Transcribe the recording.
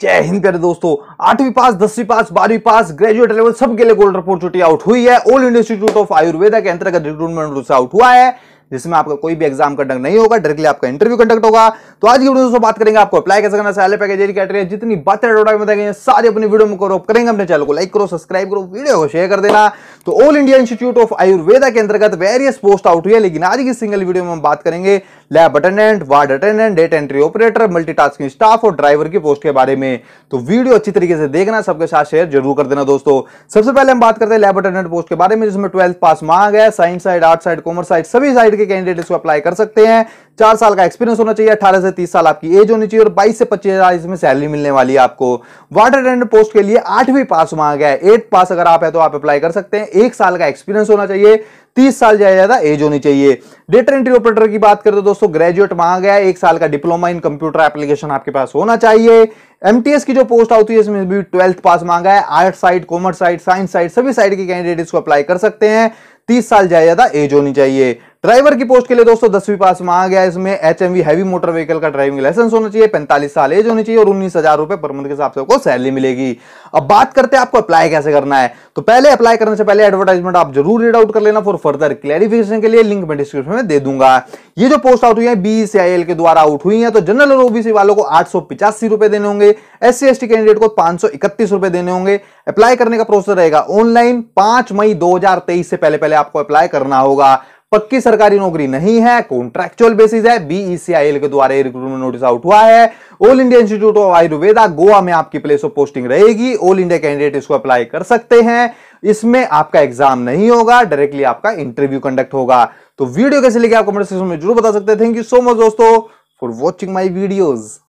जय हिंद प्यारे दोस्तों आठवीं पास दसवीं पास बारहवीं पास ग्रेजुएट लेवल सबके लिए गोल्ड रिपोर्ट छुट्टी आउट हुई है ऑल इंस्टीट्यूट ऑफ आयुर्वेदा के अंतर्गत रिक्रूटमेंट रूल से आउट हुआ है जिसमें आपका कोई भी एग्जाम कंडक्ट नहीं होगा डायरेक्टली आपका इंटरव्यू कंडक्ट होगा तो आज की वीडियो दोस्तों बात करेंगे आपको अप्लाई कैसे करना सैलरी पैकेज कैटरी जितनी बातें डोटा में बताएंगे सारी अपनी वीडियो में करो करेंगे अपने चैनल को लाइक करो सब्सक्राइब करो वीडियो को शेयर कर देना तो All India Institute of Ayurveda के अंतर्गत वेरियस पोस्ट आउट हुई है लेकिन आज की सिंगल वीडियो में हम बात करेंगे lab attendant ward attendant data entry operator multitasking staff और ड्राइवर की पोस्ट के बारे में तो वीडियो अच्छी तरीके से देखना सबके साथ शेयर जरूर कर देना दोस्तों सबसे पहले हम बात करते हैं लैब अटेंडेंट पोस्ट के बारे में जिसमें ट्वेल्थ पास मांग है science side art side commerce side सभी साइड के कैंडिडेट इसको अप्लाई कर सकते हैं चार साल का एक्सपीरियंस होना चाहिए अठारह से तीस साल आपकी एज होनी चाहिए और बाईस से पच्चीस हजार इसमें सैलरी मिलने वाली है आपको वार्ड अटेंडेंट पोस्ट के लिए आठवीं पास मांग गया है एट पास अगर आप है तो आप अप्लाई कर सकते हैं एक साल का एक्सपीरियंस होना चाहिए तीस साल ज्यादा एज होनी चाहिए डेटा एंट्री ऑपरेटर की बात करते तो दोस्तों ग्रेजुएट मांगा गया एक साल का डिप्लोमा इन कंप्यूटर एप्लीकेशन आपके पास होना चाहिए एमटीएस की जो पोस्ट आती है इसमें भी ट्वेल्थ पास मांगा है art side commerce side science side सभी साइड के कैंडिडेट इसको अप्लाई कर सकते हैं तीस साल ज्यादा एज होनी चाहिए ड्राइवर की पोस्ट के लिए दोस्तों दसवीं पास मांगा गया इसमें H M heavy motor vehicle का ड्राइविंग लाइसेंस होना चाहिए पैंतालीस साल एज होनी चाहिए और उन्नीस हजार रुपए पर मंथ के हिसाब से आपको सैलरी मिलेगी अब बात करते हैं आपको अप्लाई कैसे करना है तो पहले अप्लाई करने से पहले एडवर्टाइजमेंट आप जरूर रीड आउट कर लेना फॉर फर्दर क्लैरिफिकेशन के लिए लिंक मैं डिस्क्रिप्शन में दे दूंगा ये जो पोस्ट आउट हुई है बीसीआईएल के द्वारा आउट हुई है तो जनरल और ओबीसी वालों को आठ देने होंगे होंगे एस सी कैंडिडेट को पांच रुपए देने होंगे अप्लाई करने का प्रोसेस रहेगा ऑनलाइन पांच मई 2023 से पहले पहले आपको अप्लाई करना होगा पक्की सरकारी नौकरी नहीं है कॉन्ट्रेक्चुअल बेसिस है बीईसीआईएल e के द्वारा रिक्रूटमेंट नोटिस आउट हुआ है All India Institute of Ayurveda Goa में आपकी प्लेस ऑफ पोस्टिंग रहेगी ऑल इंडिया कैंडिडेट इसको अप्लाई कर सकते हैं इसमें आपका एग्जाम नहीं होगा डायरेक्टली आपका इंटरव्यू कंडक्ट होगा तो वीडियो कैसे लेके आप कमेंट सेक्शन में जरूर बता सकते हैं थैंक यू सो मच दोस्तों फॉर वॉचिंग माई वीडियोज